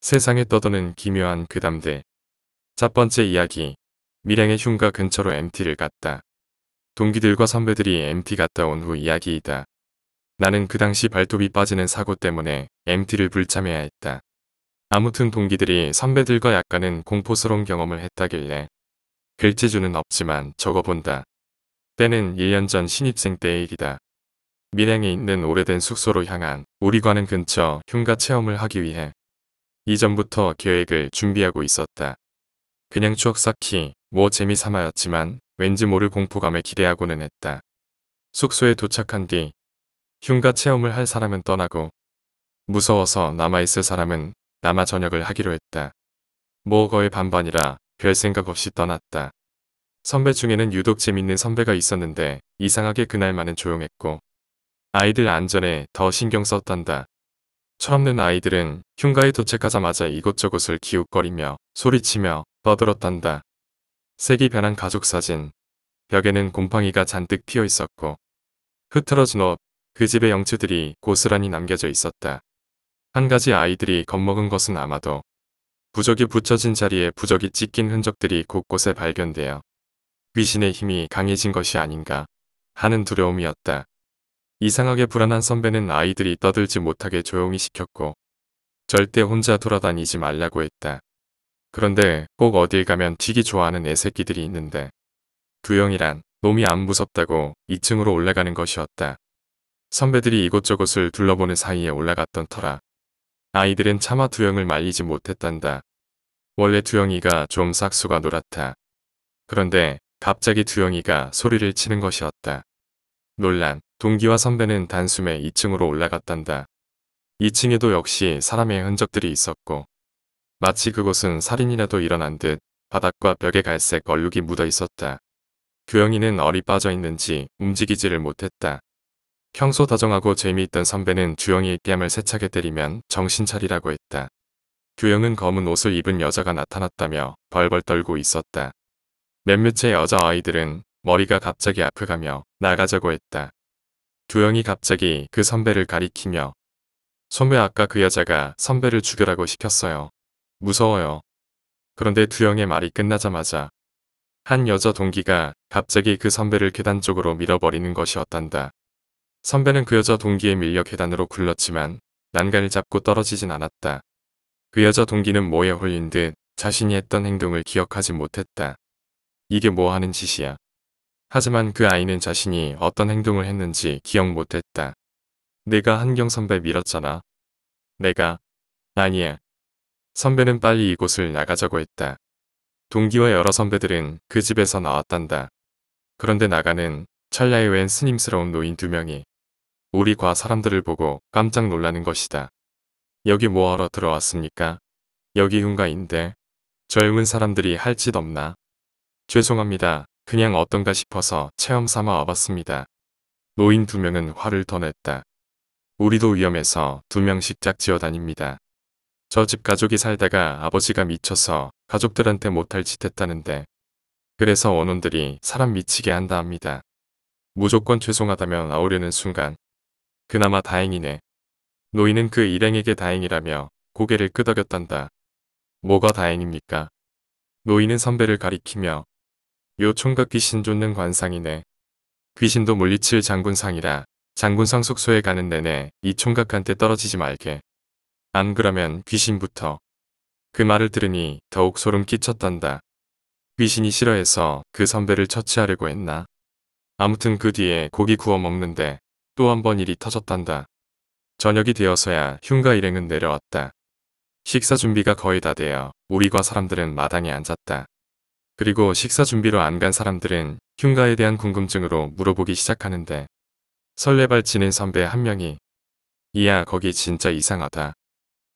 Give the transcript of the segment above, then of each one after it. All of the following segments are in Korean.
세상에 떠도는 기묘한 그담대첫 번째 이야기. 밀양의 흉가 근처로 MT를 갔다. 동기들과 선배들이 MT 갔다 온 후 이야기이다. 나는 그 당시 발톱이 빠지는 사고 때문에 MT를 불참해야 했다. 아무튼 동기들이 선배들과 약간은 공포스러운 경험을 했다길래 글재주는 없지만 적어본다. 때는 1년 전 신입생 때의 일이다. 밀양에 있는 오래된 숙소로 향한 우리과는 근처 흉가 체험을 하기 위해 이전부터 계획을 준비하고 있었다. 그냥 추억 쌓기, 뭐 재미삼아였지만 왠지 모를 공포감을 기대하고는 했다. 숙소에 도착한 뒤 흉가 체험을 할 사람은 떠나고 무서워서 남아있을 사람은 남아 저녁을 하기로 했다. 뭐 거의 반반이라 별 생각 없이 떠났다. 선배 중에는 유독 재밌는 선배가 있었는데 이상하게 그날만은 조용했고 아이들 안전에 더 신경 썼단다. 처음낸 아이들은 흉가에 도착하자마자 이곳저곳을 기웃거리며 소리치며 떠들었단다. 색이 변한 가족 사진. 벽에는 곰팡이가 잔뜩 피어 있었고 흐트러진 옷, 그 집의 영치들이 고스란히 남겨져 있었다. 한 가지 아이들이 겁먹은 것은 아마도 부적이 붙여진 자리에 부적이 찢긴 흔적들이 곳곳에 발견되어 귀신의 힘이 강해진 것이 아닌가 하는 두려움이었다. 이상하게 불안한 선배는 아이들이 떠들지 못하게 조용히 시켰고 절대 혼자 돌아다니지 말라고 했다. 그런데 꼭 어딜 가면 튀기 좋아하는 애새끼들이 있는데 두영이란 놈이 안 무섭다고 2층으로 올라가는 것이었다. 선배들이 이곳저곳을 둘러보는 사이에 올라갔던 터라 아이들은 차마 두영을 말리지 못했단다. 원래 두영이가 좀 싹수가 놀았다. 그런데 갑자기 두영이가 소리를 치는 것이었다. 논란. 동기와 선배는 단숨에 2층으로 올라갔단다. 2층에도 역시 사람의 흔적들이 있었고 마치 그곳은 살인이라도 일어난 듯 바닥과 벽에 갈색 얼룩이 묻어 있었다. 교영이는 얼이 빠져 있는지 움직이지를 못했다. 평소 다정하고 재미있던 선배는 주영이의 뺨을 세차게 때리면 정신 차리라고 했다. 규영은 검은 옷을 입은 여자가 나타났다며 벌벌 떨고 있었다. 몇몇의 여자아이들은 머리가 갑자기 아프가며 나가자고 했다. 두영이 갑자기 그 선배를 가리키며 선배 아까 그 여자가 선배를 죽여라고 시켰어요. 무서워요. 그런데 두영의 말이 끝나자마자 한 여자 동기가 갑자기 그 선배를 계단 쪽으로 밀어버리는 것이어떤다 선배는 그 여자 동기에 밀려 계단으로 굴렀지만 난간을 잡고 떨어지진 않았다. 그 여자 동기는 뭐에 홀린 듯 자신이 했던 행동을 기억하지 못했다. 이게 뭐 하는 짓이야. 하지만 그 아이는 자신이 어떤 행동을 했는지 기억 못했다. 내가 한경 선배 밀었잖아. 내가 아니야. 선배는 빨리 이곳을 나가자고 했다. 동기와 여러 선배들은 그 집에서 나왔단다. 그런데 나가는 찰나에 웬 스님스러운 노인 두 명이 우리 과 사람들을 보고 깜짝 놀라는 것이다. 여기 뭐하러 들어왔습니까? 여기 흉가인데 젊은 사람들이 할 짓 없나? 죄송합니다. 그냥 어떤가 싶어서 체험 삼아 와봤습니다. 노인 두 명은 화를 더 냈다. 우리도 위험해서 두 명씩 짝지어 다닙니다. 저 집 가족이 살다가 아버지가 미쳐서 가족들한테 못할 짓 했다는데 그래서 원혼들이 사람 미치게 한다 합니다. 무조건 죄송하다면 나오려는 순간 그나마 다행이네. 노인은 그 일행에게 다행이라며 고개를 끄덕였단다. 뭐가 다행입니까? 노인은 선배를 가리키며 요총각 귀신 쫓는 관상이네. 귀신도 물리칠 장군상이라 장군상 숙소에 가는 내내 이 총각한테 떨어지지 말게. 안 그러면 귀신부터. 그 말을 들으니 더욱 소름 끼쳤단다. 귀신이 싫어해서 그 선배를 처치하려고 했나. 아무튼 그 뒤에 고기 구워 먹는데 또 한 번 일이 터졌단다. 저녁이 되어서야 흉가 일행은 내려왔다. 식사 준비가 거의 다 되어 우리과 사람들은 마당에 앉았다. 그리고 식사 준비로 안 간 사람들은 흉가에 대한 궁금증으로 물어보기 시작하는데 설레발 치는 선배 한 명이 이야 거기 진짜 이상하다.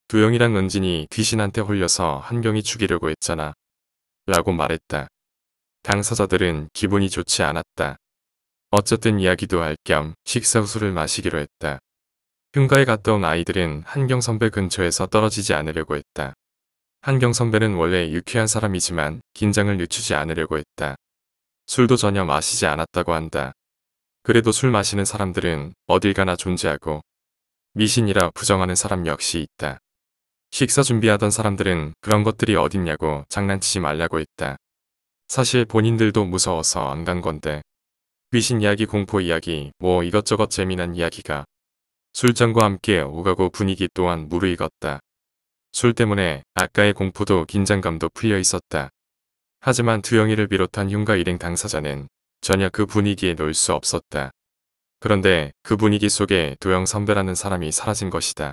두영이랑 은진이 귀신한테 홀려서 한경이 죽이려고 했잖아. 라고 말했다. 당사자들은 기분이 좋지 않았다. 어쨌든 이야기도 할 겸 식사 후 술을 마시기로 했다. 흉가에 갔던 아이들은 한경 선배 근처에서 떨어지지 않으려고 했다. 한경 선배는 원래 유쾌한 사람이지만 긴장을 늦추지 않으려고 했다. 술도 전혀 마시지 않았다고 한다. 그래도 술 마시는 사람들은 어딜 가나 존재하고 미신이라 부정하는 사람 역시 있다. 식사 준비하던 사람들은 그런 것들이 어딨냐고 장난치지 말라고 했다. 사실 본인들도 무서워서 안 간 건데 귀신 이야기 공포 이야기 뭐 이것저것 재미난 이야기가 술잔과 함께 오가고 분위기 또한 무르익었다. 술 때문에 아까의 공포도 긴장감도 풀려 있었다. 하지만 두영이를 비롯한 흉가 일행 당사자는 전혀 그 분위기에 놓을수 없었다. 그런데 그 분위기 속에 도영 선배라는 사람이 사라진 것이다.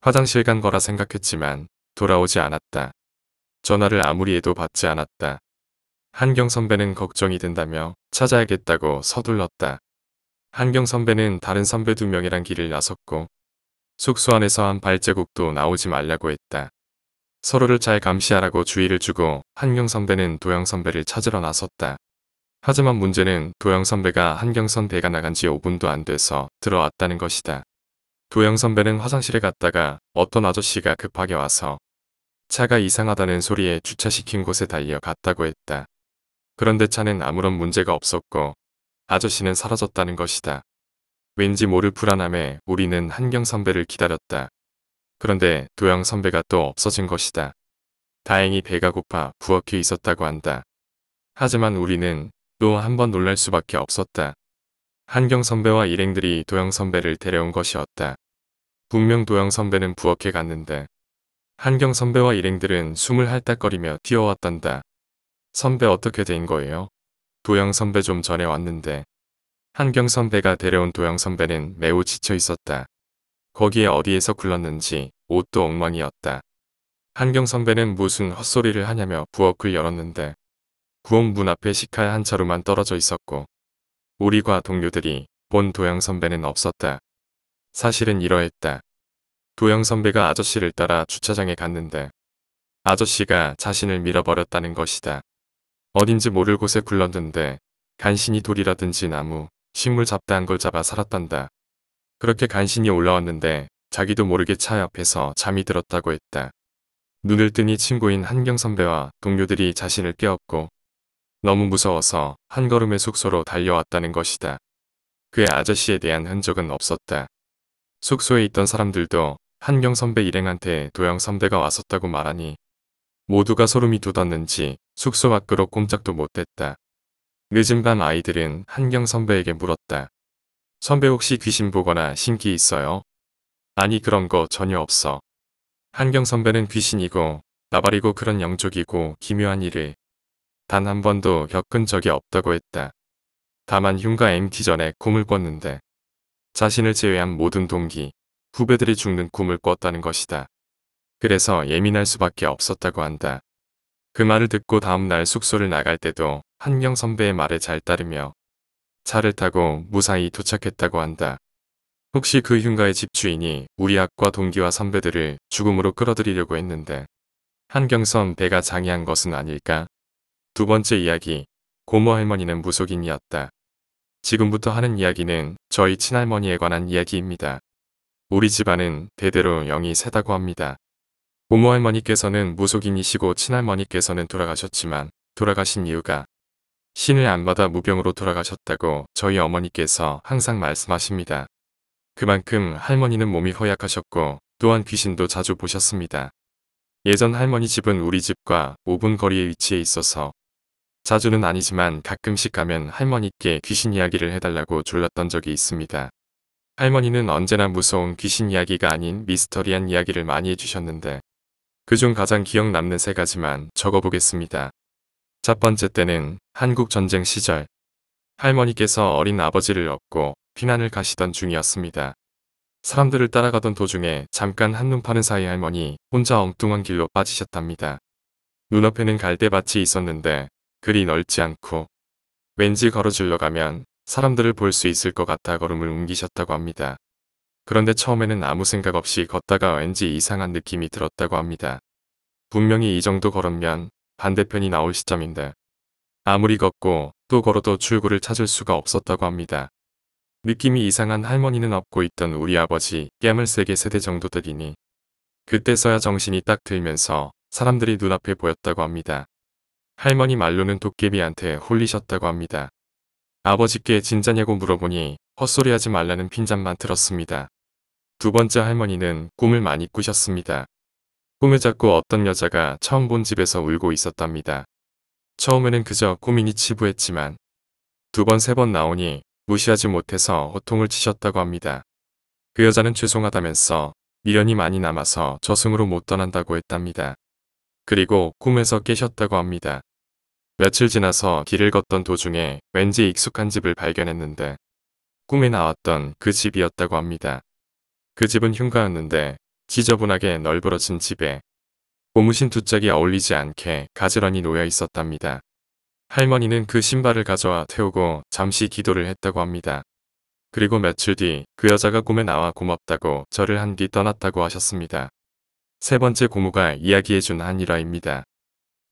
화장실 간 거라 생각했지만 돌아오지 않았다. 전화를 아무리 해도 받지 않았다. 한경 선배는 걱정이 된다며 찾아야겠다고 서둘렀다. 한경 선배는 다른 선배 두명이란 길을 나섰고 숙소 안에서 한발제국도 나오지 말라고 했다. 서로를 잘 감시하라고 주의를 주고 한경 선배는 도영 선배를 찾으러 나섰다. 하지만 문제는 도영 선배가 한경선 배가 나간 지 5분도 안 돼서 들어왔다는 것이다. 도영 선배는 화장실에 갔다가 어떤 아저씨가 급하게 와서 차가 이상하다는 소리에 주차시킨 곳에 달려갔다고 했다. 그런데 차는 아무런 문제가 없었고 아저씨는 사라졌다는 것이다. 왠지 모를 불안함에 우리는 한경 선배를 기다렸다. 그런데 도영 선배가 또 없어진 것이다. 다행히 배가 고파 부엌에 있었다고 한다. 하지만 우리는 또 한 번 놀랄 수밖에 없었다. 한경 선배와 일행들이 도영 선배를 데려온 것이었다. 분명 도영 선배는 부엌에 갔는데 한경 선배와 일행들은 숨을 핥닥거리며 뛰어왔단다. 선배 어떻게 된 거예요? 도영 선배 좀 전에 왔는데 한경 선배가 데려온 도영 선배는 매우 지쳐 있었다. 거기에 어디에서 굴렀는지 옷도 엉망이었다. 한경 선배는 무슨 헛소리를 하냐며 부엌을 열었는데 구원 문 앞에 식칼 한자로만 떨어져 있었고 우리과 동료들이 본 도영 선배는 없었다. 사실은 이러했다. 도영 선배가 아저씨를 따라 주차장에 갔는데 아저씨가 자신을 밀어버렸다는 것이다. 어딘지 모를 곳에 굴렀는데 간신히 돌이라든지 나무, 식물 잡다한 걸 잡아 살았단다. 그렇게 간신히 올라왔는데 자기도 모르게 차 옆에서 잠이 들었다고 했다. 눈을 뜨니 친구인 한경 선배와 동료들이 자신을 깨웠고 너무 무서워서 한 걸음의 숙소로 달려왔다는 것이다. 그의 아저씨에 대한 흔적은 없었다. 숙소에 있던 사람들도 한경 선배 일행한테 도영 선배가 왔었다고 말하니 모두가 소름이 돋았는지 숙소 밖으로 꼼짝도 못했다. 늦은 밤 아이들은 한경 선배에게 물었다. 선배 혹시 귀신 보거나 신기 있어요? 아니 그런 거 전혀 없어. 한경 선배는 귀신이고 나발이고 그런 영족이고 기묘한 일을 단 한 번도 겪은 적이 없다고 했다. 다만 흉가 MT 전에 꿈을 꿨는데 자신을 제외한 모든 동기, 후배들이 죽는 꿈을 꿨다는 것이다. 그래서 예민할 수밖에 없었다고 한다. 그 말을 듣고 다음날 숙소를 나갈 때도 한경 선배의 말에 잘 따르며 차를 타고 무사히 도착했다고 한다. 혹시 그 흉가의 집주인이 우리 학과 동기와 선배들을 죽음으로 끌어들이려고 했는데 한경선 배가 장애한 것은 아닐까? 두 번째 이야기, 고모 할머니는 무속인이었다. 지금부터 하는 이야기는 저희 친할머니에 관한 이야기입니다. 우리 집안은 대대로 영이 세다고 합니다. 고모 할머니께서는 무속인이시고 친할머니께서는 돌아가셨지만 돌아가신 이유가 신을 안 받아 무병으로 돌아가셨다고 저희 어머니께서 항상 말씀하십니다. 그만큼 할머니는 몸이 허약하셨고 또한 귀신도 자주 보셨습니다. 예전 할머니 집은 우리 집과 5분 거리에 위치해 있어서 자주는 아니지만 가끔씩 가면 할머니께 귀신 이야기를 해달라고 졸랐던 적이 있습니다. 할머니는 언제나 무서운 귀신 이야기가 아닌 미스터리한 이야기를 많이 해주셨는데 그중 가장 기억 남는 세 가지만 적어보겠습니다. 첫 번째 때는 한국 전쟁 시절 할머니께서 어린 아버지를 업고 피난을 가시던 중이었습니다. 사람들을 따라가던 도중에 잠깐 한눈 파는 사이 할머니 혼자 엉뚱한 길로 빠지셨답니다. 눈앞에는 갈대밭이 있었는데 그리 넓지 않고 왠지 걸어질러 가면 사람들을 볼 수 있을 것 같아 걸음을 옮기셨다고 합니다. 그런데 처음에는 아무 생각 없이 걷다가 왠지 이상한 느낌이 들었다고 합니다. 분명히 이 정도 걸으면 반대편이 나올 시점인데 아무리 걷고 또 걸어도 출구를 찾을 수가 없었다고 합니다. 느낌이 이상한 할머니는 없고 있던 우리 아버지 깨물 세게 세대 정도 때리니 그때서야 정신이 딱 들면서 사람들이 눈앞에 보였다고 합니다. 할머니 말로는 도깨비한테 홀리셨다고 합니다. 아버지께 진짜냐고 물어보니 헛소리하지 말라는 핀잔만 들었습니다. 두 번째 할머니는 꿈을 많이 꾸셨습니다. 꿈을 잡고 어떤 여자가 처음 본 집에서 울고 있었답니다. 처음에는 그저 꿈이니 치부했지만 두 번 세번 번 나오니 무시하지 못해서 호통을 치셨다고 합니다. 그 여자는 죄송하다면서 미련이 많이 남아서 저승으로 못 떠난다고 했답니다. 그리고 꿈에서 깨셨다고 합니다. 며칠 지나서 길을 걷던 도중에 왠지 익숙한 집을 발견했는데 꿈에 나왔던 그 집이었다고 합니다. 그 집은 흉가였는데 지저분하게 널브러진 집에 고무신 두 짝이 어울리지 않게 가지런히 놓여 있었답니다. 할머니는 그 신발을 가져와 태우고 잠시 기도를 했다고 합니다. 그리고 며칠 뒤 그 여자가 꿈에 나와 고맙다고 저를 한 뒤 떠났다고 하셨습니다. 세 번째 고모가 이야기해준 한 일화입니다.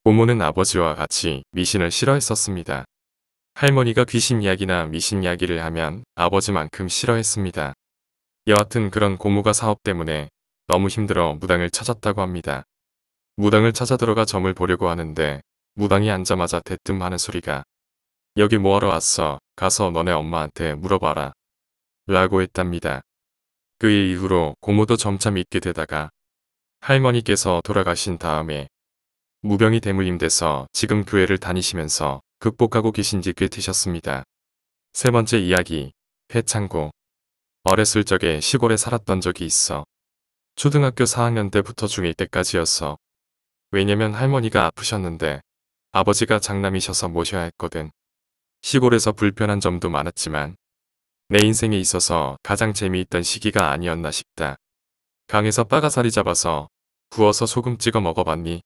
고모는 아버지와 같이 미신을 싫어했었습니다. 할머니가 귀신 이야기나 미신 이야기를 하면 아버지만큼 싫어했습니다. 여하튼 그런 고모가 사업 때문에 너무 힘들어 무당을 찾았다고 합니다. 무당을 찾아 들어가 점을 보려고 하는데 무당이 앉자마자 대뜸 하는 소리가 여기 뭐하러 왔어? 가서 너네 엄마한테 물어봐라. 라고 했답니다. 그일 이후로 고모도 점차 믿게 되다가 할머니께서 돌아가신 다음에 무병이 대물림돼서 지금 교회를 다니시면서 극복하고 계신지 꽤 되셨습니다. 세 번째 이야기, 회창고. 어렸을 적에 시골에 살았던 적이 있어. 초등학교 4학년 때부터 중1 때까지였어. 왜냐면 할머니가 아프셨는데 아버지가 장남이셔서 모셔야 했거든. 시골에서 불편한 점도 많았지만 내 인생에 있어서 가장 재미있던 시기가 아니었나 싶다. 강에서 빠가사리 잡아서 구워서 소금 찍어 먹어봤니?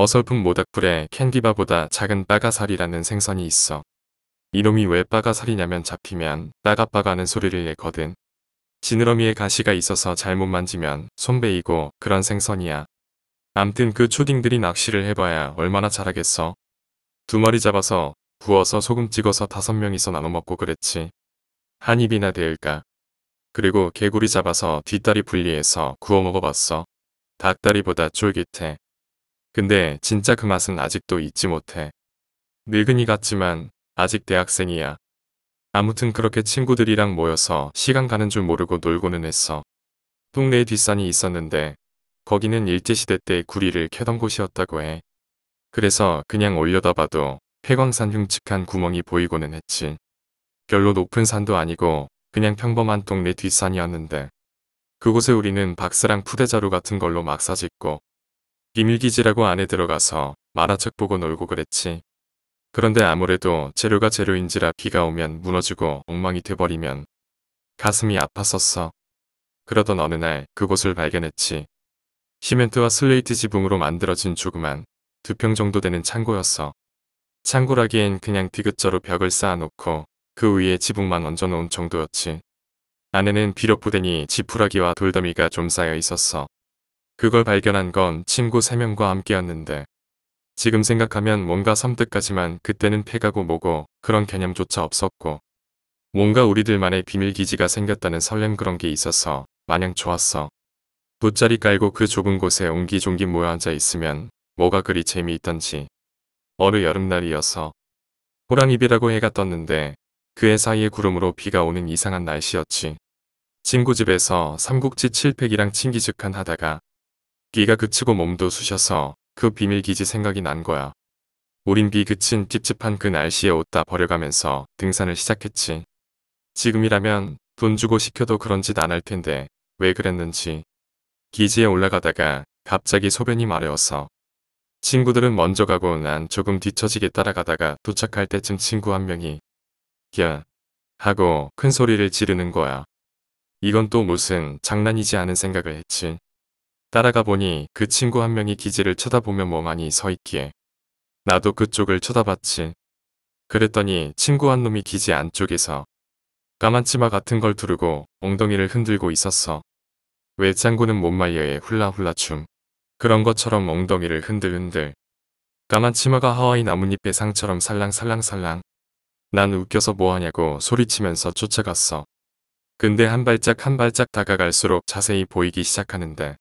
어설픈 모닥불에 캔디바보다 작은 빠가살이라는 생선이 있어. 이놈이 왜 빠가살이냐면 잡히면 빠가빠가는 소리를 내거든. 지느러미에 가시가 있어서 잘못 만지면 손배이고 그런 생선이야. 암튼 그 초딩들이 낚시를 해봐야 얼마나 잘하겠어. 두 마리 잡아서 구워서 소금 찍어서 다섯 명이서 나눠 먹고 그랬지. 한 입이나 데일까. 그리고 개구리 잡아서 뒷다리 분리해서 구워 먹어봤어. 닭다리보다 쫄깃해. 근데 진짜 그 맛은 아직도 잊지 못해. 늙은이 같지만 아직 대학생이야. 아무튼 그렇게 친구들이랑 모여서 시간 가는 줄 모르고 놀고는 했어. 동네에 뒷산이 있었는데 거기는 일제시대 때 구리를 캐던 곳이었다고 해. 그래서 그냥 올려다봐도 폐광산 흉측한 구멍이 보이고는 했지. 별로 높은 산도 아니고 그냥 평범한 동네 뒷산이었는데 그곳에 우리는 박스랑 푸대자루 같은 걸로 막사짓고 비밀기지라고 안에 들어가서 만화책 보고 놀고 그랬지. 그런데 아무래도 재료가 재료인지라 비가 오면 무너지고 엉망이 돼버리면 가슴이 아팠었어. 그러던 어느 날 그곳을 발견했지. 시멘트와 슬레이트 지붕으로 만들어진 조그만 두 평 정도 되는 창고였어. 창고라기엔 그냥 디귿자로 벽을 쌓아놓고 그 위에 지붕만 얹어놓은 정도였지. 안에는 비록 부대니 지푸라기와 돌더미가 좀 쌓여 있었어. 그걸 발견한 건 친구 3명과 함께였는데 지금 생각하면 뭔가 섬뜩하지만 그때는 폐가고 뭐고 그런 개념조차 없었고 뭔가 우리들만의 비밀기지가 생겼다는 설렘 그런 게 있어서 마냥 좋았어. 돗자리 깔고 그 좁은 곳에 옹기종기 모여 앉아 있으면 뭐가 그리 재미있던지. 어느 여름날이어서 호랑이비라고 해가 떴는데 그 해 사이에 구름으로 비가 오는 이상한 날씨였지. 친구 집에서 삼국지 칠팩이랑 친기즉한 하다가 비가 그치고 몸도 쑤셔서 그 비밀기지 생각이 난 거야. 우린 비 그친 찝찝한 그 날씨에 옷다 버려가면서 등산을 시작했지. 지금이라면 돈 주고 시켜도 그런 짓 안 할 텐데 왜 그랬는지. 기지에 올라가다가 갑자기 소변이 마려워서 친구들은 먼저 가고 난 조금 뒤처지게 따라가다가 도착할 때쯤 친구 한 명이 야 하고 큰 소리를 지르는 거야. 이건 또 무슨 장난이지 않은 생각을 했지. 따라가 보니 그 친구 한 명이 기지를 쳐다보며 멍하니 서 있기에 나도 그쪽을 쳐다봤지. 그랬더니 친구 한 놈이 기지 안쪽에서 까만 치마 같은 걸 두르고 엉덩이를 흔들고 있었어. 왜 짱구는 못말려의 훌라훌라 춤. 그런 것처럼 엉덩이를 흔들흔들. 까만 치마가 하와이 나뭇잎의 상처럼 살랑살랑살랑. 난 웃겨서 뭐하냐고 소리치면서 쫓아갔어. 근데 한 발짝 한 발짝 다가갈수록 자세히 보이기 시작하는데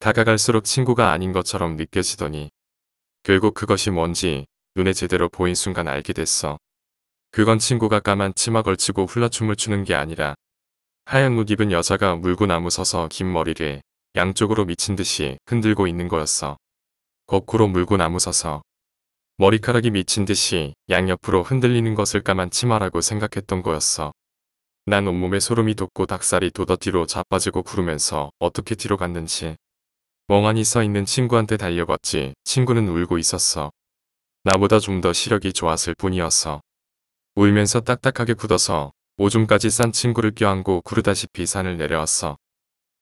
다가갈수록 친구가 아닌 것처럼 느껴지더니 결국 그것이 뭔지 눈에 제대로 보인 순간 알게 됐어. 그건 친구가 까만 치마 걸치고 훌라춤을 추는 게 아니라 하얀 옷 입은 여자가 물고나무 서서 긴 머리를 양쪽으로 미친 듯이 흔들고 있는 거였어. 거꾸로 물고나무 서서 머리카락이 미친 듯이 양옆으로 흔들리는 것을 까만 치마라고 생각했던 거였어. 난 온몸에 소름이 돋고 닭살이 도더뒤로 자빠지고 구르면서 어떻게 뒤로 갔는지 멍하니 서 있는 친구한테 달려갔지. 친구는 울고 있었어. 나보다 좀 더 시력이 좋았을 뿐이었어. 울면서 딱딱하게 굳어서 오줌까지 싼 친구를 껴안고 구르다시피 산을 내려왔어.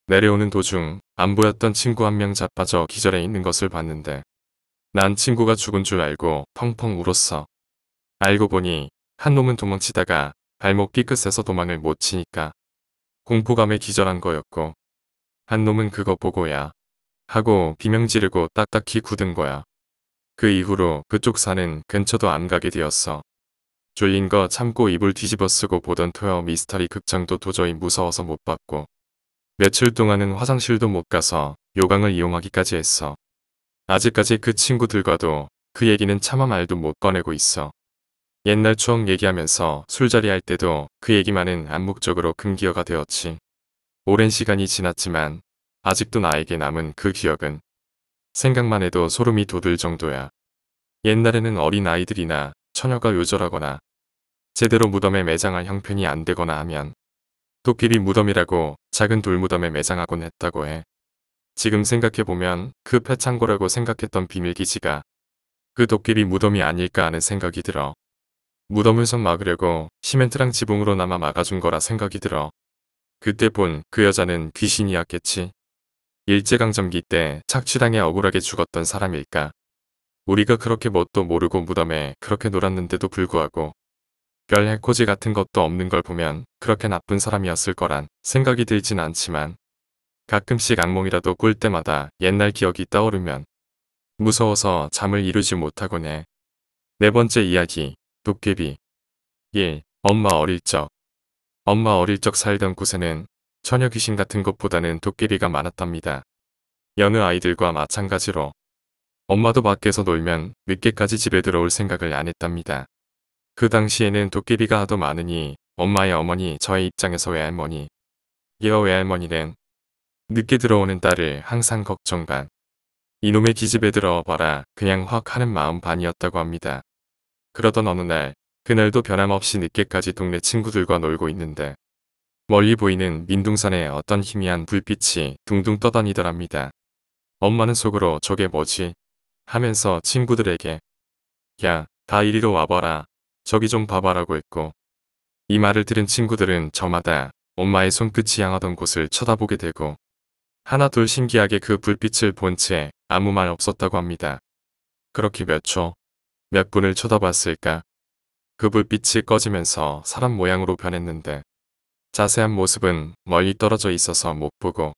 내려오는 도중 안 보였던 친구 한 명 자빠져 기절해 있는 것을 봤는데 난 친구가 죽은 줄 알고 펑펑 울었어. 알고 보니 한 놈은 도망치다가 발목 삐끗해서 도망을 못 치니까 공포감에 기절한 거였고 한 놈은 그거 보고야 하고 비명 지르고 딱딱히 굳은 거야. 그 이후로 그쪽 산은 근처도 안 가게 되었어. 졸린 거 참고 이불 뒤집어 쓰고 보던 토요 미스터리 극장도 도저히 무서워서 못 봤고 며칠 동안은 화장실도 못 가서 요강을 이용하기까지 했어. 아직까지 그 친구들과도 그 얘기는 차마 말도 못 꺼내고 있어. 옛날 추억 얘기하면서 술자리 할 때도 그 얘기만은 암묵적으로 금기어가 되었지. 오랜 시간이 지났지만 아직도 나에게 남은 그 기억은 생각만 해도 소름이 돋을 정도야. 옛날에는 어린 아이들이나 처녀가 요절하거나 제대로 무덤에 매장할 형편이 안 되거나 하면 도끼리 무덤이라고 작은 돌무덤에 매장하곤 했다고 해. 지금 생각해보면 그패창고라고 생각했던 비밀기지가 그 도끼리 무덤이 아닐까 하는 생각이 들어. 무덤을 선 막으려고 시멘트랑 지붕으로 나마 막아준 거라 생각이 들어. 그때 본 그 여자는 귀신이었겠지. 일제강점기 때 착취당해 억울하게 죽었던 사람일까? 우리가 그렇게 뭣도 모르고 무덤에 그렇게 놀았는데도 불구하고 별 해코지 같은 것도 없는 걸 보면 그렇게 나쁜 사람이었을 거란 생각이 들진 않지만 가끔씩 악몽이라도 꿀 때마다 옛날 기억이 떠오르면 무서워서 잠을 이루지 못하곤 해. 네 번째 이야기, 도깨비 1. 엄마 어릴 적 엄마 어릴 적 살던 곳에는 처녀 귀신 같은 것보다는 도깨비가 많았답니다. 여느 아이들과 마찬가지로 엄마도 밖에서 놀면 늦게까지 집에 들어올 생각을 안 했답니다. 그 당시에는 도깨비가 하도 많으니 엄마의 어머니 저의 입장에서 외할머니 이어 외할머니는 늦게 들어오는 딸을 항상 걱정 반 이놈의 기집애 들어와봐라 그냥 확 하는 마음 반이었다고 합니다. 그러던 어느 날 그날도 변함없이 늦게까지 동네 친구들과 놀고 있는데 멀리 보이는 민둥산의 어떤 희미한 불빛이 둥둥 떠다니더랍니다. 엄마는 속으로 저게 뭐지? 하면서 친구들에게 야, 다 이리로 와봐라. 저기 좀 봐봐라고 했고 이 말을 들은 친구들은 저마다 엄마의 손끝이 향하던 곳을 쳐다보게 되고 하나 둘 신기하게 그 불빛을 본 채 아무 말 없었다고 합니다. 그렇게 몇 초, 몇 분을 쳐다봤을까? 그 불빛이 꺼지면서 사람 모양으로 변했는데 자세한 모습은 멀리 떨어져 있어서 못 보고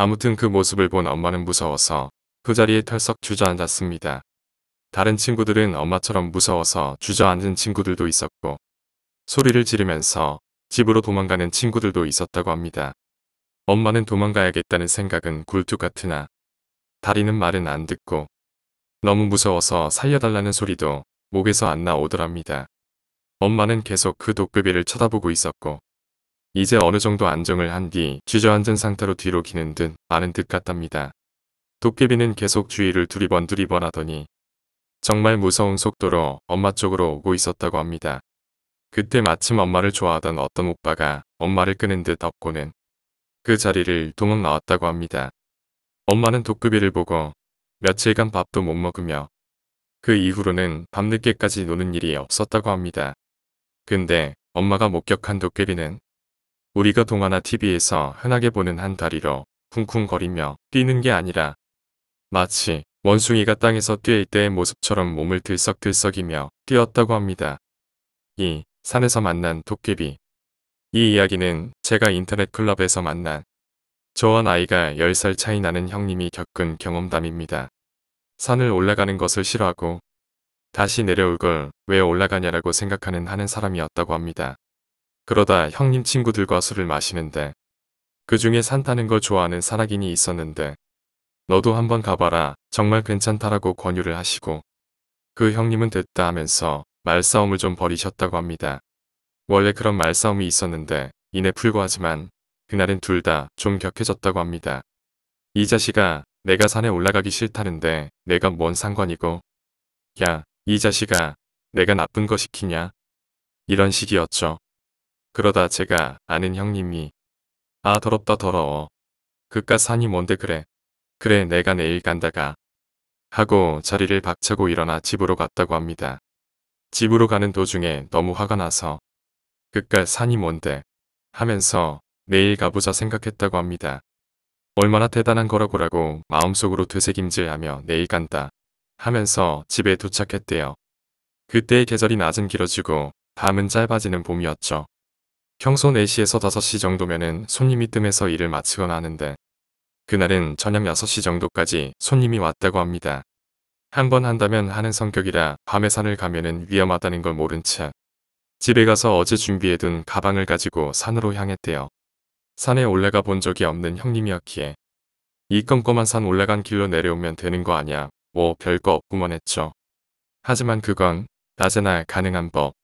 아무튼 그 모습을 본 엄마는 무서워서 그 자리에 털썩 주저앉았습니다. 다른 친구들은 엄마처럼 무서워서 주저앉은 친구들도 있었고 소리를 지르면서 집으로 도망가는 친구들도 있었다고 합니다. 엄마는 도망가야겠다는 생각은 굴뚝 같으나 다리는 말은 안 듣고 너무 무서워서 살려달라는 소리도 목에서 안 나오더랍니다. 엄마는 계속 그 도깨비를 쳐다보고 있었고 이제 어느 정도 안정을 한 뒤 쥐저앉은 상태로 뒤로 기는 듯 아는 듯 같답니다. 도깨비는 계속 주위를 두리번 두리번 하더니 정말 무서운 속도로 엄마 쪽으로 오고 있었다고 합니다. 그때 마침 엄마를 좋아하던 어떤 오빠가 엄마를 끄는 듯 업고는 그 자리를 도망 나왔다고 합니다. 엄마는 도깨비를 보고 며칠간 밥도 못 먹으며 그 이후로는 밤늦게까지 노는 일이 없었다고 합니다. 근데 엄마가 목격한 도깨비는 우리가 동화나 TV에서 흔하게 보는 한 다리로 쿵쿵거리며 뛰는 게 아니라 마치 원숭이가 땅에서 뛰어 있때의 모습처럼 몸을 들썩들썩이며 뛰었다고 합니다. 이 산에서 만난 도깨비 이 이야기는 제가 인터넷 클럽에서 만난 저와 나이가 10살 차이 나는 형님이 겪은 경험담입니다. 산을 올라가는 것을 싫어하고 다시 내려올 걸 왜 올라가냐라고 생각하는 하는 사람이었다고 합니다. 그러다 형님 친구들과 술을 마시는데 그 중에 산 타는 걸 좋아하는 산악인이 있었는데 너도 한번 가봐라 정말 괜찮다라고 권유를 하시고 그 형님은 됐다 하면서 말싸움을 좀 벌이셨다고 합니다. 원래 그런 말싸움이 있었는데 이내 풀고 하지만 그날은 둘 다 좀 격해졌다고 합니다. 이 자식아 내가 산에 올라가기 싫다는데 내가 뭔 상관이고 야 이 자식아 내가 나쁜 거 시키냐 이런 식이었죠. 그러다 제가 아는 형님이 아 더럽다 더러워. 그깟 산이 뭔데 그래. 그래 내가 내일 간다가. 하고 자리를 박차고 일어나 집으로 갔다고 합니다. 집으로 가는 도중에 너무 화가 나서 그깟 산이 뭔데 하면서 내일 가보자 생각했다고 합니다. 얼마나 대단한 거라고라고 마음속으로 되새김질하며 내일 간다 하면서 집에 도착했대요. 그때의 계절이 낮은 길어지고 밤은 짧아지는 봄이었죠. 평소 4시에서 5시 정도면은 손님이 뜸해서 일을 마치거나 하는데 그날은 저녁 6시 정도까지 손님이 왔다고 합니다. 한 번 한다면 하는 성격이라 밤에 산을 가면은 위험하다는 걸 모른 채 집에 가서 어제 준비해둔 가방을 가지고 산으로 향했대요. 산에 올라가 본 적이 없는 형님이었기에 이 껌껌한 산 올라간 길로 내려오면 되는 거 아냐 뭐 별거 없구먼 했죠. 하지만 그건 낮에나 가능한 법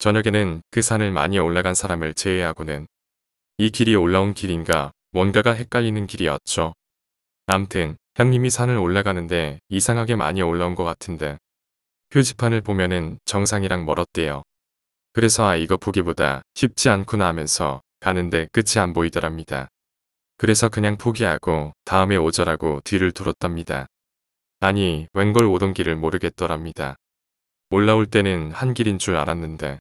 저녁에는 그 산을 많이 올라간 사람을 제외하고는 이 길이 올라온 길인가 뭔가가 헷갈리는 길이었죠. 암튼 형님이 산을 올라가는데 이상하게 많이 올라온 것 같은데 표지판을 보면은 정상이랑 멀었대요. 그래서 아 이거 보기보다 쉽지 않구나 하면서 가는데 끝이 안 보이더랍니다. 그래서 그냥 포기하고 다음에 오자라고 뒤를 돌었답니다 아니 웬걸 오던 길을 모르겠더랍니다. 올라올 때는 한 길인 줄 알았는데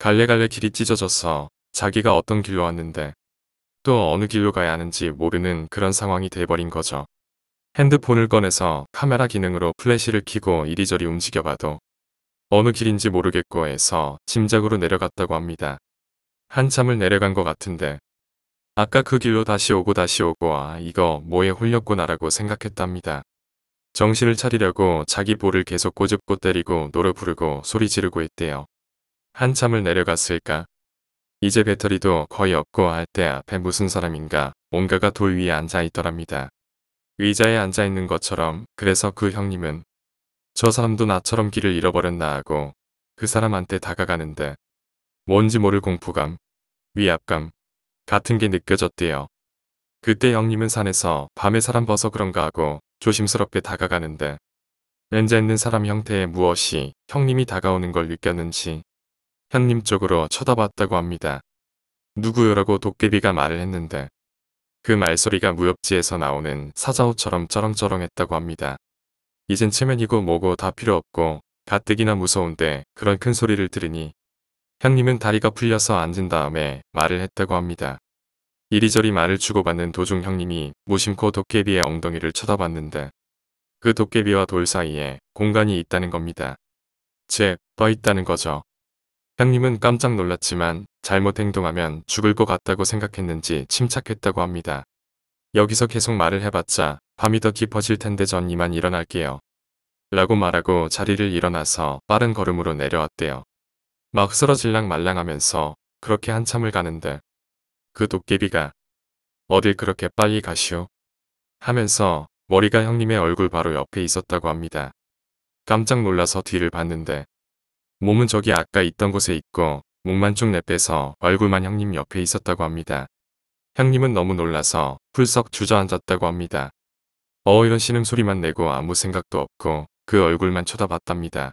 갈래갈래 길이 찢어져서 자기가 어떤 길로 왔는데 또 어느 길로 가야 하는지 모르는 그런 상황이 돼버린 거죠. 핸드폰을 꺼내서 카메라 기능으로 플래시를 켜고 이리저리 움직여봐도 어느 길인지 모르겠고 해서 짐작으로 내려갔다고 합니다. 한참을 내려간 것 같은데 아까 그 길로 다시 오고 다시 오고 아 이거 뭐에 홀렸구나라고 생각했답니다. 정신을 차리려고 자기 볼을 계속 꼬집고 때리고 노래 부르고 소리 지르고 했대요. 한참을 내려갔을까. 이제 배터리도 거의 없고 할 때 앞에 무슨 사람인가 뭔가가 돌 위에 앉아있더랍니다. 의자에 앉아있는 것처럼 그래서 그 형님은 저 사람도 나처럼 길을 잃어버렸나 하고 그 사람한테 다가가는데 뭔지 모를 공포감, 위압감 같은 게 느껴졌대요. 그때 형님은 산에서 밤에 사람 봐서 그런가 하고 조심스럽게 다가가는데 앉아있는 사람 형태의 무엇이 형님이 다가오는 걸 느꼈는지 형님 쪽으로 쳐다봤다고 합니다. 누구요라고 도깨비가 말을 했는데 그 말소리가 무협지에서 나오는 사자호처럼 쩌렁쩌렁했다고 합니다. 이젠 체면이고 뭐고 다 필요 없고 가뜩이나 무서운데 그런 큰 소리를 들으니 형님은 다리가 풀려서 앉은 다음에 말을 했다고 합니다. 이리저리 말을 주고받는 도중 형님이 무심코 도깨비의 엉덩이를 쳐다봤는데 그 도깨비와 돌 사이에 공간이 있다는 겁니다. 즉, 떠 있다는 거죠. 형님은 깜짝 놀랐지만 잘못 행동하면 죽을 것 같다고 생각했는지 침착했다고 합니다. 여기서 계속 말을 해봤자 밤이 더 깊어질 텐데 전 이만 일어날게요. 라고 말하고 자리를 일어나서 빠른 걸음으로 내려왔대요. 막 쓰러질랑 말랑하면서 그렇게 한참을 가는데 그 도깨비가 어딜 그렇게 빨리 가시오? 하면서 머리가 형님의 얼굴 바로 옆에 있었다고 합니다. 깜짝 놀라서 뒤를 봤는데 몸은 저기 아까 있던 곳에 있고 목만 쪽 내빼서 얼굴만 형님 옆에 있었다고 합니다. 형님은 너무 놀라서 풀썩 주저앉았다고 합니다. 어 이런 신음소리만 내고 아무 생각도 없고 그 얼굴만 쳐다봤답니다.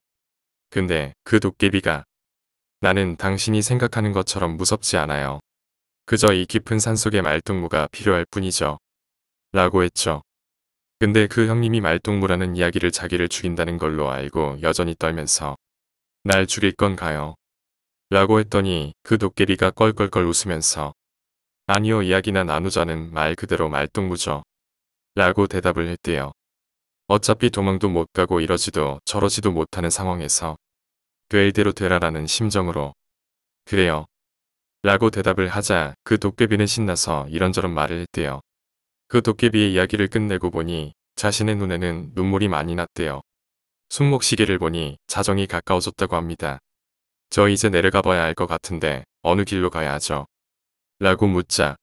근데 그 도깨비가 나는 당신이 생각하는 것처럼 무섭지 않아요. 그저 이 깊은 산속의 말동무가 필요할 뿐이죠. 라고 했죠. 근데 그 형님이 말동무라는 이야기를 자기를 죽인다는 걸로 알고 여전히 떨면서 날 죽일 건가요? 라고 했더니 그 도깨비가 껄껄껄 웃으면서 아니요 이야기나 나누자는 말 그대로 말동무죠. 라고 대답을 했대요. 어차피 도망도 못 가고 이러지도 저러지도 못하는 상황에서 될 대로 되라라는 심정으로 그래요. 라고 대답을 하자 그 도깨비는 신나서 이런저런 말을 했대요. 그 도깨비의 이야기를 끝내고 보니 자신의 눈에는 눈물이 많이 났대요. 손목시계를 보니 자정이 가까워졌다고 합니다. 저 이제 내려가 봐야 알 것 같은데 어느 길로 가야 하죠? 라고 묻자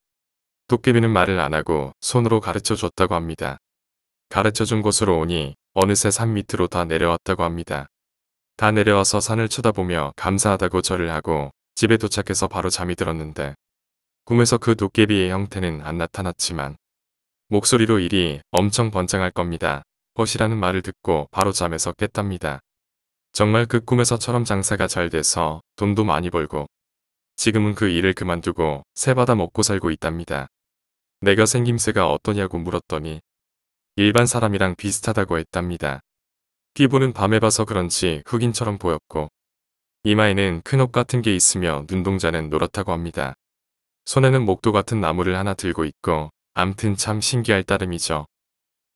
도깨비는 말을 안 하고 손으로 가르쳐 줬다고 합니다. 가르쳐 준 곳으로 오니 어느새 산 밑으로 다 내려왔다고 합니다. 다 내려와서 산을 쳐다보며 감사하다고 절을 하고 집에 도착해서 바로 잠이 들었는데 꿈에서 그 도깨비의 형태는 안 나타났지만 목소리로 일이 엄청 번창할 겁니다. 것이라는 말을 듣고 바로 잠에서 깼답니다. 정말 그 꿈에서처럼 장사가 잘 돼서 돈도 많이 벌고 지금은 그 일을 그만두고 새바다 먹고 살고 있답니다. 내가 생김새가 어떠냐고 물었더니 일반 사람이랑 비슷하다고 했답니다. 피부는 밤에 봐서 그런지 흑인처럼 보였고 이마에는 큰 옷 같은 게 있으며 눈동자는 노랗다고 합니다. 손에는 목도 같은 나무를 하나 들고 있고 암튼 참 신기할 따름이죠.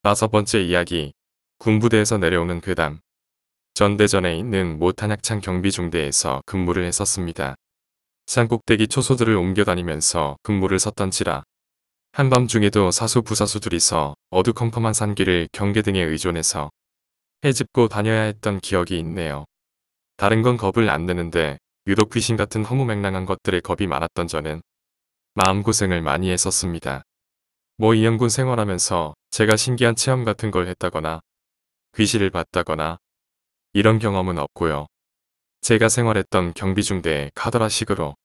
다섯 번째 이야기. 군부대에서 내려오는 괴담. 전대전에 있는 모탄약창 경비중대에서 근무를 했었습니다. 산꼭대기 초소들을 옮겨다니면서 근무를 섰던지라. 한밤중에도 사수 부사수 들이서 어두컴컴한 산길을 경계등에 의존해서 해집고 다녀야 했던 기억이 있네요. 다른 건 겁을 안 내는데 유독 귀신 같은 허무맹랑한 것들에 겁이 많았던 저는 마음고생을 많이 했었습니다. 뭐 이영군 생활하면서 제가 신기한 체험 같은 걸 했다거나 귀신을 봤다거나 이런 경험은 없고요. 제가 생활했던 경비중대 카더라식으로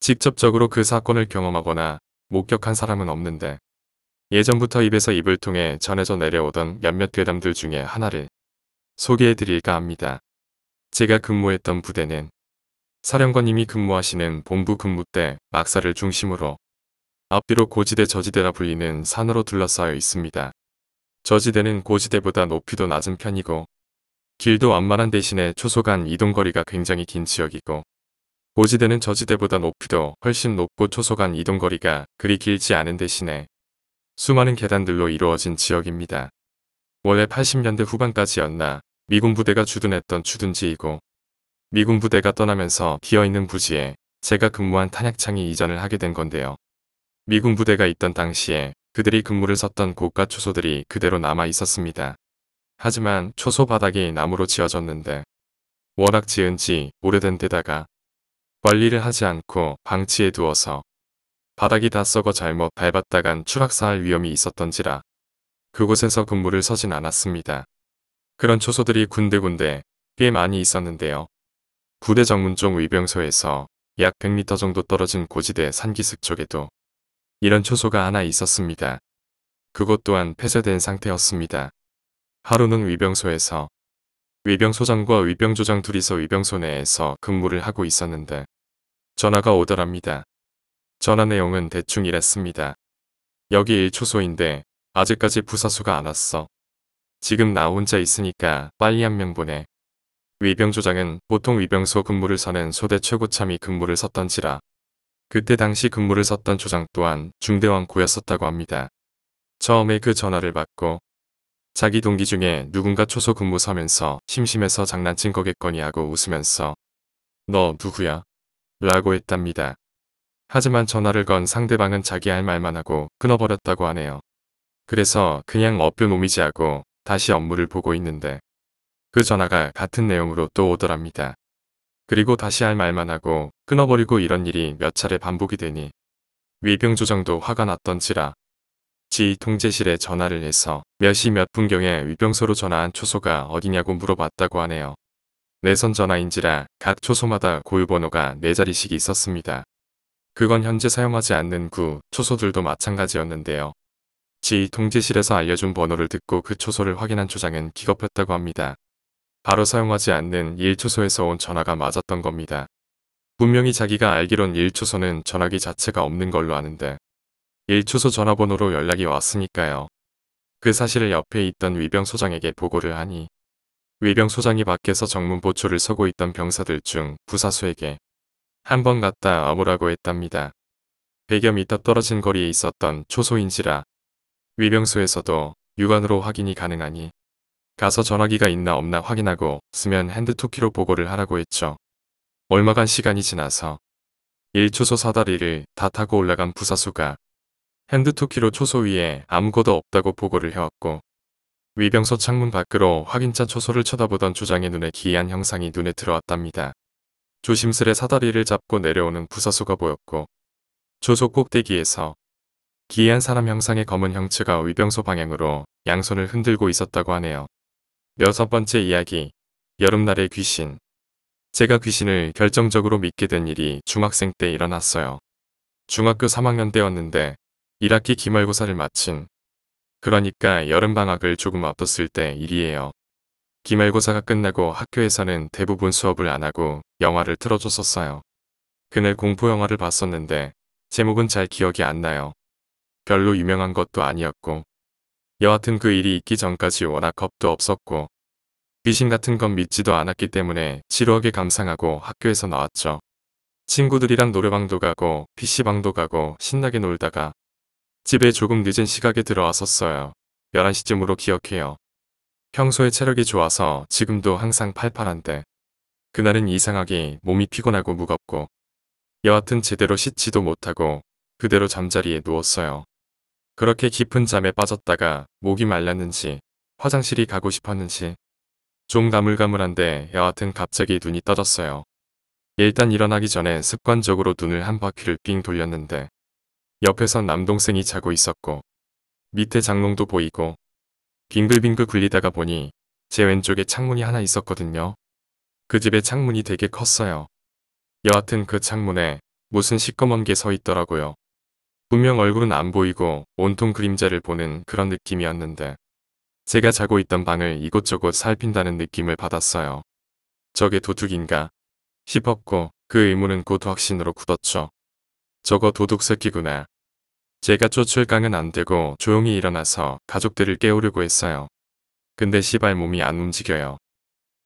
직접적으로 그 사건을 경험하거나 목격한 사람은 없는데 예전부터 입에서 입을 통해 전해져 내려오던 몇몇 괴담들 중에 하나를 소개해드릴까 합니다. 제가 근무했던 부대는 사령관님이 근무하시는 본부 근무 때 막사를 중심으로 앞뒤로 고지대 저지대라 불리는 산으로 둘러싸여 있습니다. 저지대는 고지대보다 높이도 낮은 편이고 길도 완만한 대신에 초소간 이동거리가 굉장히 긴 지역이고 고지대는 저지대보다 높이도 훨씬 높고 초소간 이동거리가 그리 길지 않은 대신에 수많은 계단들로 이루어진 지역입니다. 원래 80년대 후반까지였나 미군 부대가 주둔했던 주둔지이고 미군 부대가 떠나면서 비어있는 부지에 제가 근무한 탄약창이 이전을 하게 된 건데요. 미군 부대가 있던 당시에 그들이 근무를 섰던 고가 초소들이 그대로 남아 있었습니다. 하지만 초소 바닥이 나무로 지어졌는데 워낙 지은 지 오래된 데다가 관리를 하지 않고 방치해 두어서 바닥이 다 썩어 잘못 밟았다간 추락사할 위험이 있었던지라 그곳에서 근무를 서진 않았습니다. 그런 초소들이 군데군데 꽤 많이 있었는데요. 부대 정문쪽위병소에서약 100m 정도 떨어진 고지대 산기슭 쪽에도 이런 초소가 하나 있었습니다. 그것 또한 폐쇄된 상태였습니다. 하루는 위병소에서 위병소장과 위병조장 둘이서 위병소 내에서 근무를 하고 있었는데 전화가 오더랍니다. 전화 내용은 대충 이랬습니다. 여기 1초소인데 아직까지 부사수가 안 왔어. 지금 나 혼자 있으니까 빨리 한 명 보내. 위병조장은 보통 위병소 근무를 서는 소대 최고참이 근무를 섰던지라 그때 당시 근무를 섰던 조장 또한 중대왕고였었다고 합니다. 처음에 그 전화를 받고 자기 동기 중에 누군가 초소 근무 서면서 심심해서 장난친 거겠거니 하고 웃으면서 너 누구야? 라고 했답니다. 하지만 전화를 건 상대방은 자기 할 말만 하고 끊어버렸다고 하네요. 그래서 그냥 어뼈 노미지하고 다시 업무를 보고 있는데 그 전화가 같은 내용으로 또 오더랍니다. 그리고 다시 할 말만 하고 끊어버리고 이런 일이 몇 차례 반복이 되니 위병조정도 화가 났던지라 지 통제실에 전화를 해서 몇 시 몇 분경에 위병소로 전화한 초소가 어디냐고 물어봤다고 하네요. 내선 전화인지라 각 초소마다 고유번호가 4자리씩 있었습니다. 그건 현재 사용하지 않는 구 초소들도 마찬가지였는데요. 지 통제실에서 알려준 번호를 듣고 그 초소를 확인한 초장은 기겁했다고 합니다. 바로 사용하지 않는 일초소에서 온 전화가 맞았던 겁니다. 분명히 자기가 알기론 일초소는 전화기 자체가 없는 걸로 아는데 일초소 전화번호로 연락이 왔으니까요. 그 사실을 옆에 있던 위병 소장에게 보고를 하니 위병 소장이 밖에서 정문보초를 서고 있던 병사들 중 부사수에게 한 번 갔다 아무라고 했답니다. 100여 미터 떨어진 거리에 있었던 초소인지라 위병소에서도 육안으로 확인이 가능하니 가서 전화기가 있나 없나 확인하고 쓰면 핸드토키로 보고를 하라고 했죠. 얼마간 시간이 지나서 1초소 사다리를 다 타고 올라간 부사수가 핸드토키로 초소 위에 아무것도 없다고 보고를 해왔고 위병소 창문 밖으로 확인차 초소를 쳐다보던 조장의 눈에 기이한 형상이 눈에 들어왔답니다. 조심스레 사다리를 잡고 내려오는 부사수가 보였고 조소 꼭대기에서 기이한 사람 형상의 검은 형체가 위병소 방향으로 양손을 흔들고 있었다고 하네요. 여섯 번째 이야기. 여름날의 귀신. 제가 귀신을 결정적으로 믿게 된 일이 중학생 때 일어났어요. 중학교 3학년 때였는데 1학기 기말고사를 마친 그러니까 여름방학을 조금 앞뒀을 때 일이에요. 기말고사가 끝나고 학교에서는 대부분 수업을 안 하고 영화를 틀어줬었어요. 그날 공포 영화를 봤었는데 제목은 잘 기억이 안 나요. 별로 유명한 것도 아니었고 여하튼 그 일이 있기 전까지 워낙 겁도 없었고 귀신 같은 건 믿지도 않았기 때문에 지루하게 감상하고 학교에서 나왔죠. 친구들이랑 노래방도 가고 PC방도 가고 신나게 놀다가 집에 조금 늦은 시각에 들어왔었어요. 11시쯤으로 기억해요. 평소에 체력이 좋아서 지금도 항상 팔팔한데 그날은 이상하게 몸이 피곤하고 무겁고 여하튼 제대로 씻지도 못하고 그대로 잠자리에 누웠어요. 그렇게 깊은 잠에 빠졌다가 목이 말랐는지 화장실이 가고 싶었는지 좀 가물가물한데 여하튼 갑자기 눈이 떠졌어요. 일단 일어나기 전에 습관적으로 눈을 한 바퀴를 삥 돌렸는데 옆에선 남동생이 자고 있었고 밑에 장롱도 보이고 빙글빙글 굴리다가 보니 제 왼쪽에 창문이 하나 있었거든요. 그 집의 창문이 되게 컸어요. 여하튼 그 창문에 무슨 시꺼먼 게 서 있더라고요. 분명 얼굴은 안 보이고 온통 그림자를 보는 그런 느낌이었는데 제가 자고 있던 방을 이곳저곳 살핀다는 느낌을 받았어요. 저게 도둑인가 싶었고 그 의문은 곧 확신으로 굳었죠. 저거 도둑 새끼구나. 제가 쫓을강은안 되고 조용히 일어나서 가족들을 깨우려고 했어요. 근데 시발 몸이 안 움직여요.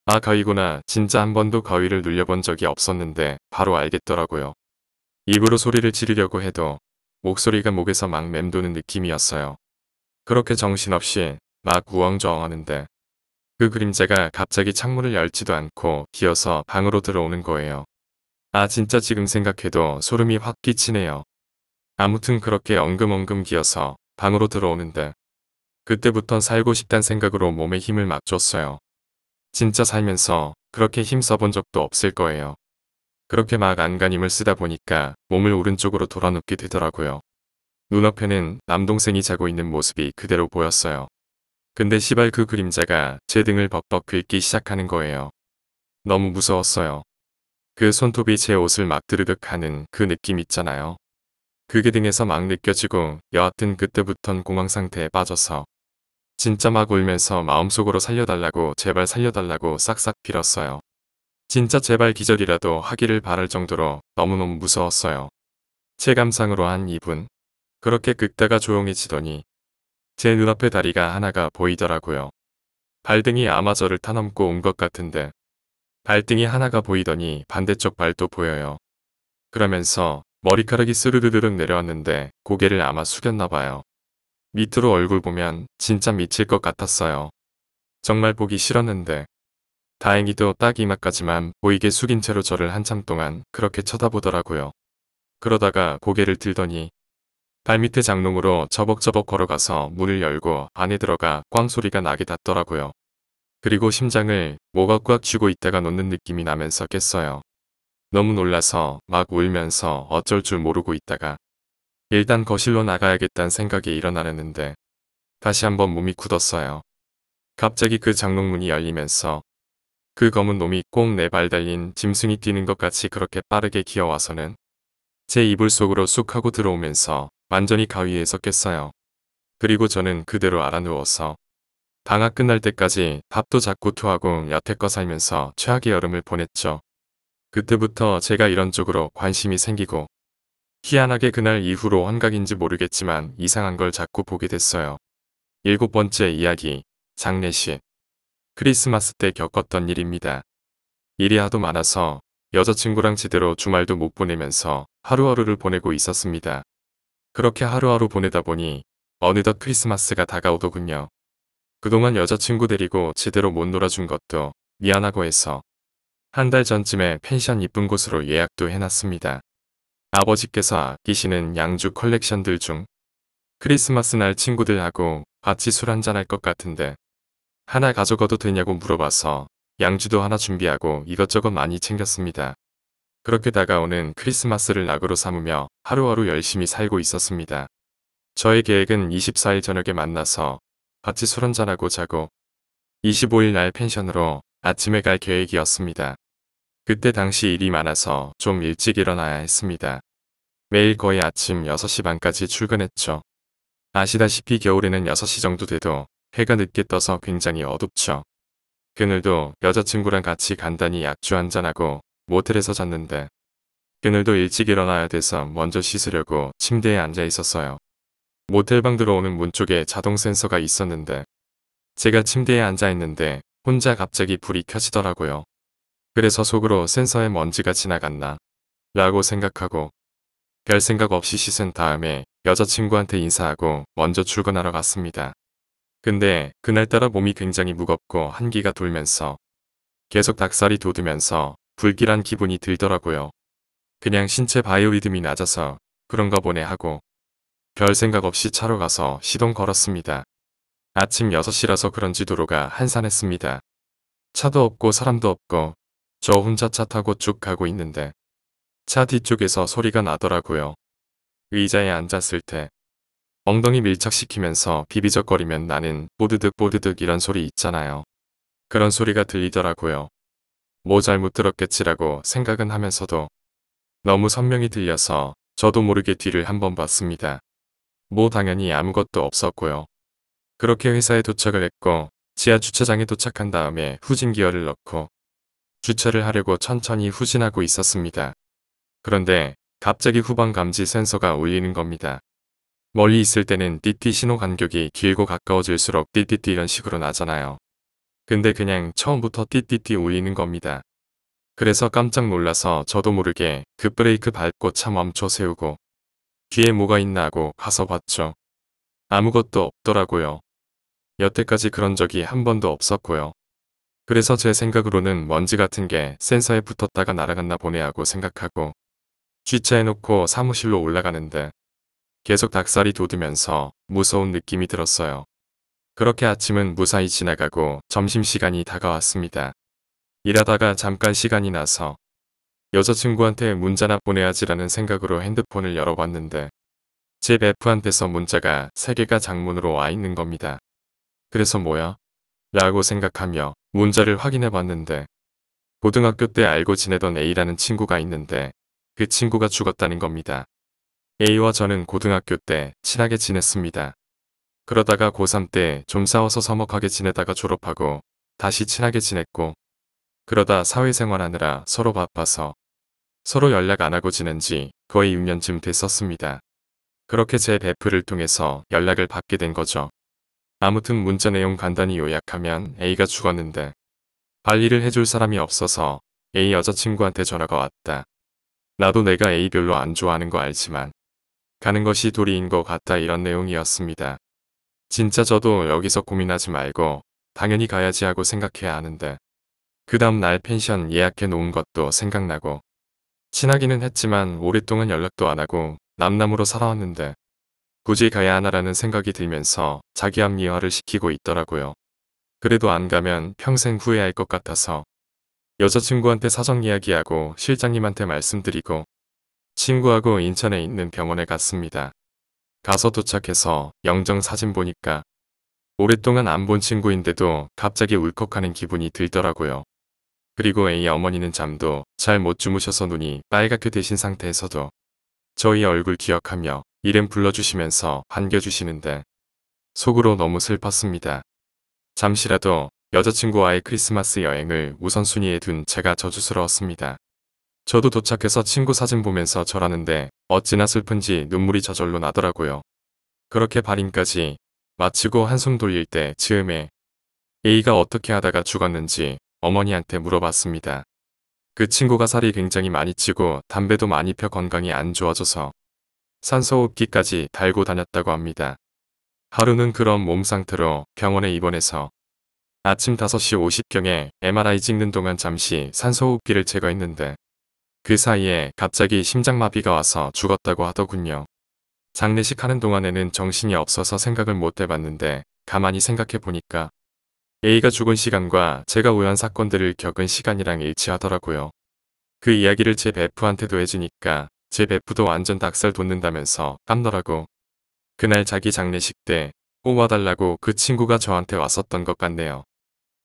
아 거위구나 진짜 한 번도 거위를 눌려본 적이 없었는데 바로 알겠더라고요. 입으로 소리를 지르려고 해도 목소리가 목에서 막 맴도는 느낌이었어요. 그렇게 정신없이 막 우엉저엉하는데 그 그림자가 갑자기 창문을 열지도 않고 기어서 방으로 들어오는 거예요. 아 진짜 지금 생각해도 소름이 확 끼치네요. 아무튼 그렇게 엉금엉금 기어서 방으로 들어오는데 그때부턴 살고 싶단 생각으로 몸에 힘을 막 줬어요. 진짜 살면서 그렇게 힘 써본 적도 없을 거예요. 그렇게 막 안간힘을 쓰다 보니까 몸을 오른쪽으로 돌아눕게 되더라고요. 눈앞에는 남동생이 자고 있는 모습이 그대로 보였어요. 근데 시발 그 그림자가 제 등을 벅벅 긁기 시작하는 거예요. 너무 무서웠어요. 그 손톱이 제 옷을 막 드르륵 하는 그 느낌 있잖아요. 그게 등에서 막 느껴지고 여하튼 그때부턴 공황 상태에 빠져서 진짜 막 울면서 마음속으로 살려달라고 제발 살려달라고 싹싹 빌었어요. 진짜 제발 기절이라도 하기를 바랄 정도로 너무너무 무서웠어요. 체감상으로 한 2분. 그렇게 긁다가 조용해지더니 제 눈앞에 다리가 하나가 보이더라고요. 발등이 아마 저를 타넘고 온 것 같은데 발등이 하나가 보이더니 반대쪽 발도 보여요. 그러면서 머리카락이 스르르르륵 내려왔는데 고개를 아마 숙였나 봐요. 밑으로 얼굴 보면 진짜 미칠 것 같았어요. 정말 보기 싫었는데 다행히도 딱 이마까지만 보이게 숙인 채로 저를 한참 동안 그렇게 쳐다보더라고요. 그러다가 고개를 들더니 발밑에 장롱으로 저벅저벅 걸어가서 문을 열고 안에 들어가 꽝 소리가 나게 닿더라고요. 그리고 심장을 뭐가 꽉 쥐고 있다가 놓는 느낌이 나면서 깼어요. 너무 놀라서 막 울면서 어쩔 줄 모르고 있다가 일단 거실로 나가야겠다는 생각이 일어나려는데 다시 한번 몸이 굳었어요. 갑자기 그 장롱문이 열리면서 그 검은 놈이 꼭 내발 네 달린 짐승이 뛰는 것 같이 그렇게 빠르게 기어와서는 제 이불 속으로 쑥 하고 들어오면서 완전히 가위에서 깼어요. 그리고 저는 그대로 알아누워서 방학 끝날 때까지 밥도 자꾸 토하고 여태껏 살면서 최악의 여름을 보냈죠. 그때부터 제가 이런 쪽으로 관심이 생기고 희한하게 그날 이후로 환각인지 모르겠지만 이상한 걸 자꾸 보게 됐어요. 일곱 번째 이야기 장례식 크리스마스 때 겪었던 일입니다. 일이 하도 많아서 여자친구랑 제대로 주말도 못 보내면서 하루하루를 보내고 있었습니다. 그렇게 하루하루 보내다 보니 어느덧 크리스마스가 다가오더군요. 그동안 여자친구 데리고 제대로 못 놀아준 것도 미안하고 해서 한 달 전쯤에 펜션 이쁜 곳으로 예약도 해놨습니다. 아버지께서 아끼시는 양주 컬렉션들 중 크리스마스 날 친구들하고 같이 술 한잔할 것 같은데 하나 가져가도 되냐고 물어봐서 양주도 하나 준비하고 이것저것 많이 챙겼습니다. 그렇게 다가오는 크리스마스를 낙으로 삼으며 하루하루 열심히 살고 있었습니다. 저의 계획은 24일 저녁에 만나서 같이 술 한잔하고 자고 25일 날 펜션으로 아침에 갈 계획이었습니다. 그때 당시 일이 많아서 좀 일찍 일어나야 했습니다. 매일 거의 아침 6시 반까지 출근했죠. 아시다시피 겨울에는 6시 정도 돼도 해가 늦게 떠서 굉장히 어둡죠. 그늘도 여자친구랑 같이 간단히 약주 한잔하고 모텔에서 잤는데 그늘도 일찍 일어나야 돼서 먼저 씻으려고 침대에 앉아 있었어요. 모텔방 들어오는 문 쪽에 자동 센서가 있었는데 제가 침대에 앉아 있는데 혼자 갑자기 불이 켜지더라고요. 그래서 속으로 센서에 먼지가 지나갔나 라고 생각하고 별 생각 없이 씻은 다음에 여자친구한테 인사하고 먼저 출근하러 갔습니다. 근데 그날따라 몸이 굉장히 무겁고 한기가 돌면서 계속 닭살이 돋으면서 불길한 기분이 들더라고요. 그냥 신체 바이오리듬이 낮아서 그런가 보네 하고 별 생각 없이 차로 가서 시동 걸었습니다. 아침 6시라서 그런지 도로가 한산했습니다. 차도 없고 사람도 없고 저 혼자 차 타고 쭉 가고 있는데 차 뒤쪽에서 소리가 나더라고요. 의자에 앉았을 때 엉덩이 밀착시키면서 비비적거리면 나는 뽀드득뽀드득 이런 소리 있잖아요. 그런 소리가 들리더라고요. 뭐 잘못 들었겠지라고 생각은 하면서도 너무 선명히 들려서 저도 모르게 뒤를 한번 봤습니다. 뭐 당연히 아무것도 없었고요. 그렇게 회사에 도착을 했고 지하 주차장에 도착한 다음에 후진 기어를 넣고 주차를 하려고 천천히 후진하고 있었습니다. 그런데 갑자기 후방 감지 센서가 울리는 겁니다. 멀리 있을 때는 띠띠 신호 간격이 길고 가까워질수록 띠띠띠 이런 식으로 나잖아요. 근데 그냥 처음부터 띠띠띠 울리는 겁니다. 그래서 깜짝 놀라서 저도 모르게 급브레이크 그 밟고 차 멈춰 세우고 뒤에 뭐가 있나 하고 가서 봤죠. 아무것도 없더라고요. 여태까지 그런 적이 한 번도 없었고요. 그래서 제 생각으로는 먼지 같은 게 센서에 붙었다가 날아갔나 보네 하고 생각하고 쥐차에 놓고 사무실로 올라가는데 계속 닭살이 돋으면서 무서운 느낌이 들었어요. 그렇게 아침은 무사히 지나가고 점심시간이 다가왔습니다. 일하다가 잠깐 시간이 나서 여자친구한테 문자나 보내야지라는 생각으로 핸드폰을 열어봤는데 제 베프한테서 문자가 3개가 장문으로 와 있는 겁니다. 그래서 뭐야? 라고 생각하며 문자를 확인해봤는데 고등학교 때 알고 지내던 A라는 친구가 있는데 그 친구가 죽었다는 겁니다. A와 저는 고등학교 때 친하게 지냈습니다. 그러다가 고3 때 좀 싸워서 서먹하게 지내다가 졸업하고 다시 친하게 지냈고 그러다 사회생활하느라 서로 바빠서 서로 연락 안 하고 지낸 지 거의 6년쯤 됐었습니다. 그렇게 제 베프를 통해서 연락을 받게 된 거죠. 아무튼 문자 내용 간단히 요약하면 A가 죽었는데 관리를 해줄 사람이 없어서 A 여자친구한테 전화가 왔다. 나도 내가 A 별로 안 좋아하는 거 알지만 가는 것이 도리인 것 같다 이런 내용이었습니다. 진짜 저도 여기서 고민하지 말고 당연히 가야지 하고 생각해야 하는데 그 다음날 펜션 예약해 놓은 것도 생각나고 친하기는 했지만 오랫동안 연락도 안 하고 남남으로 살아왔는데 굳이 가야 하나라는 생각이 들면서 자기 합리화를 시키고 있더라고요. 그래도 안 가면 평생 후회할 것 같아서 여자친구한테 사정 이야기하고 실장님한테 말씀드리고 친구하고 인천에 있는 병원에 갔습니다. 가서 도착해서 영정 사진 보니까 오랫동안 안 본 친구인데도 갑자기 울컥하는 기분이 들더라고요. 그리고 A 어머니는 잠도 잘 못 주무셔서 눈이 빨갛게 되신 상태에서도 저희 얼굴 기억하며 이름 불러주시면서 반겨주시는데 속으로 너무 슬펐습니다. 잠시라도 여자친구와의 크리스마스 여행을 우선순위에 둔 제가 저주스러웠습니다. 저도 도착해서 친구 사진 보면서 절하는데 어찌나 슬픈지 눈물이 저절로 나더라고요. 그렇게 발인까지 마치고 한숨 돌릴 때 즈음에 A가 어떻게 하다가 죽었는지 어머니한테 물어봤습니다. 그 친구가 살이 굉장히 많이 찌고 담배도 많이 펴 건강이 안 좋아져서 산소호흡기까지 달고 다녔다고 합니다. 하루는 그런 몸 상태로 병원에 입원해서 아침 5시 50경에 MRI 찍는 동안 잠시 산소호흡기를 제거했는데 그 사이에 갑자기 심장마비가 와서 죽었다고 하더군요. 장례식 하는 동안에는 정신이 없어서 생각을 못 해봤는데 가만히 생각해 보니까 A가 죽은 시간과 제가 우연 사건들을 겪은 시간이랑 일치하더라고요. 그 이야기를 제 베프한테도 해주니까 제 베프도 완전 닭살 돋는다면서 깜더라고. 그날 자기 장례식 때 뽑아달라고 그 친구가 저한테 왔었던 것 같네요.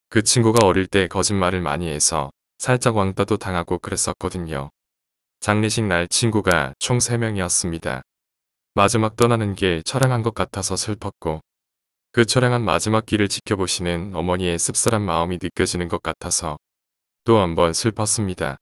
그 친구가 어릴 때 거짓말을 많이 해서 살짝 왕따도 당하고 그랬었거든요. 장례식 날 친구가 총 3명이었습니다. 마지막 떠나는 게 처량한 것 같아서 슬펐고 그 처량한 마지막 길을 지켜보시는 어머니의 씁쓸한 마음이 느껴지는 것 같아서 또 한번 슬펐습니다.